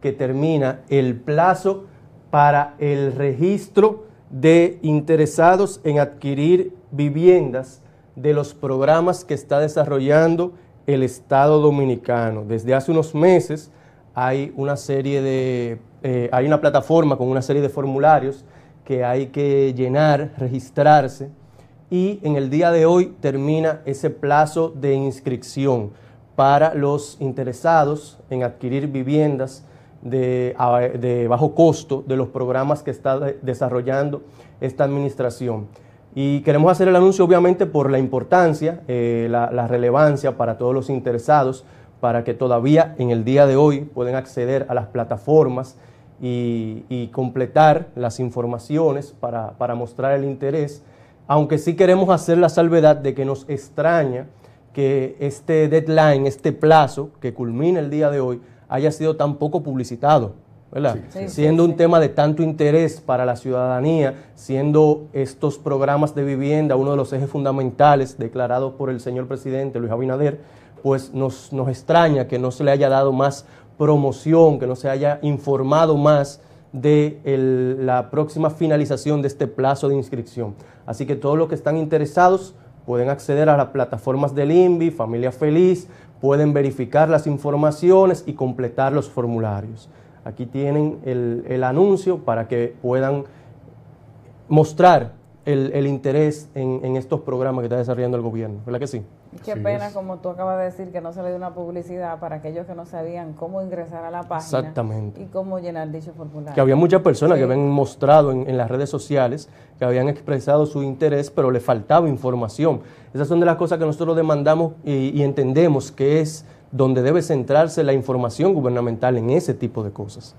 que termina el plazo para el registro de interesados en adquirir viviendas de los programas que está desarrollando el Estado Dominicano. Desde hace unos meses hay una serie de, eh, hay una plataforma con una serie de formularios que hay que llenar, registrarse y en el día de hoy termina ese plazo de inscripción para los interesados en adquirir viviendas de, bajo costo de los programas que está desarrollando esta administración. Y queremos hacer el anuncio obviamente por la importancia, eh, la, relevancia para todos los interesados, para que todavía en el día de hoy pueden acceder a las plataformas y, completar las informaciones para, para, mostrar el interés, aunque sí queremos hacer la salvedad de que nos extraña que este deadline, este plazo que culmina el día de hoy, haya sido tan poco publicitado. ¿verdad? siendo un tema de tanto interés para la ciudadanía, siendo estos programas de vivienda uno de los ejes fundamentales declarados por el señor presidente Luis Abinader, pues nos, extraña que no se le haya dado más promoción, que no se haya informado más de la próxima finalización de este plazo de inscripción. Así que todos los que están interesados pueden acceder a las plataformas del INVI, Familia Feliz, pueden verificar las informaciones y completar los formularios. Aquí tienen el, el anuncio para que puedan mostrar el, interés en, estos programas que está desarrollando el gobierno, ¿verdad que sí? Qué pena, como tú acabas de decir, que no se le dio una publicidad para aquellos que no sabían cómo ingresar a la página y cómo llenar dicho formulario. Que había muchas personas que habían mostrado en, las redes sociales, que habían expresado su interés, pero le faltaba información. Esas son de las cosas que nosotros demandamos y entendemos que es donde debe centrarse la información gubernamental en ese tipo de cosas.